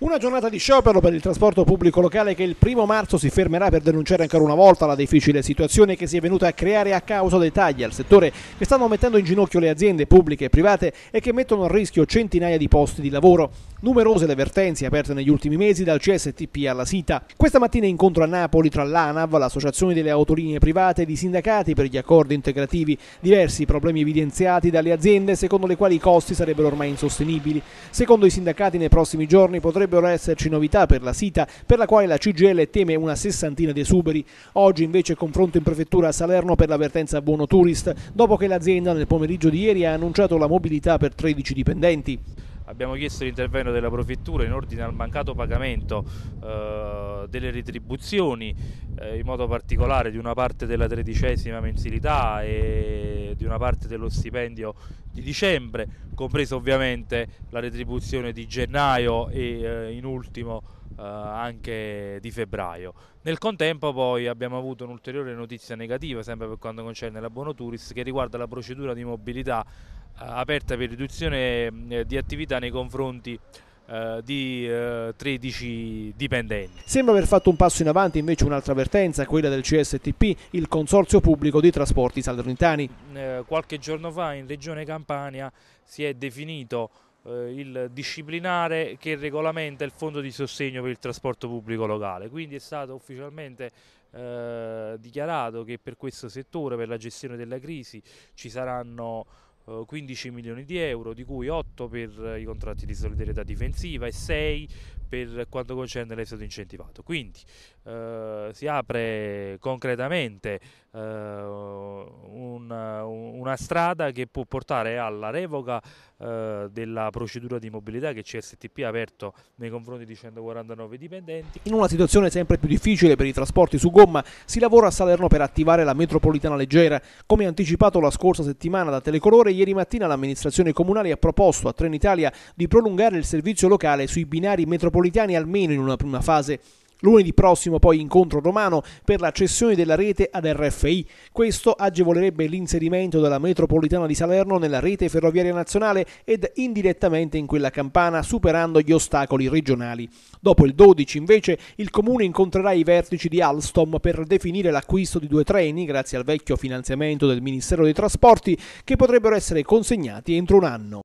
Una giornata di sciopero per il trasporto pubblico locale che il primo marzo si fermerà per denunciare ancora una volta la difficile situazione che si è venuta a creare a causa dei tagli al settore che stanno mettendo in ginocchio le aziende pubbliche e private e che mettono a rischio centinaia di posti di lavoro. Numerose le vertenze aperte negli ultimi mesi dal CSTP alla SITA. Questa mattina incontro a Napoli tra l'ANAV, l'Associazione delle Autolinee Private ed i sindacati per gli accordi integrativi. Diversi problemi evidenziati dalle aziende secondo le quali i costi sarebbero ormai insostenibili. Secondo i sindacati nei prossimi giorni potrebbero potrebbero esserci novità per la Sita, per la quale la CGL teme una sessantina di esuberi. Oggi invece confronto in prefettura a Salerno per l'avvertenza Buono Tourist, dopo che l'azienda nel pomeriggio di ieri ha annunciato la mobilità per 13 dipendenti. Abbiamo chiesto l'intervento della Prefettura in ordine al mancato pagamento eh, delle retribuzioni, eh, in modo particolare di una parte della tredicesima mensilità e di una parte dello stipendio di dicembre, compresa ovviamente la retribuzione di gennaio e eh, in ultimo eh, anche di febbraio. Nel contempo poi abbiamo avuto un'ulteriore notizia negativa sempre per quanto concerne la Bonoturis che riguarda la procedura di mobilità aperta per riduzione mm, di attività nei confronti eh, di 13 eh, dipendenti. Sembra aver fatto un passo in avanti invece un'altra avvertenza, quella del CSTP, il Consorzio Pubblico dei Trasporti Salernitani. Mm, eh, qualche giorno fa in Regione Campania si è definito il disciplinare che regolamenta il fondo di sostegno per il trasporto pubblico locale, quindi è stato ufficialmente dichiarato che per questo settore, per la gestione della crisi, ci saranno 15 eh, milioni di euro, di cui 8 per i contratti di solidarietà difensiva e 6 per quanto concerne l'esodo incentivato. Quindi eh, si apre concretamente eh, una, una strada che può portare alla revoca eh, della procedura di mobilità che CSTP ha aperto nei confronti di 149 dipendenti. In una situazione sempre più difficile per i trasporti su gomma si lavora a Salerno per attivare la metropolitana leggera. Come anticipato la scorsa settimana da Telecolore, ieri mattina l'amministrazione comunale ha proposto a Trenitalia di prolungare il servizio locale sui binari metropolitani almeno in una prima fase. Lunedì prossimo poi incontro romano per la cessione della rete ad RFI. Questo agevolerebbe l'inserimento della metropolitana di Salerno nella rete ferroviaria nazionale ed indirettamente in quella campana, superando gli ostacoli regionali. Dopo il 12 invece il comune incontrerà i vertici di Alstom per definire l'acquisto di due treni grazie al vecchio finanziamento del Ministero dei Trasporti che potrebbero essere consegnati entro un anno.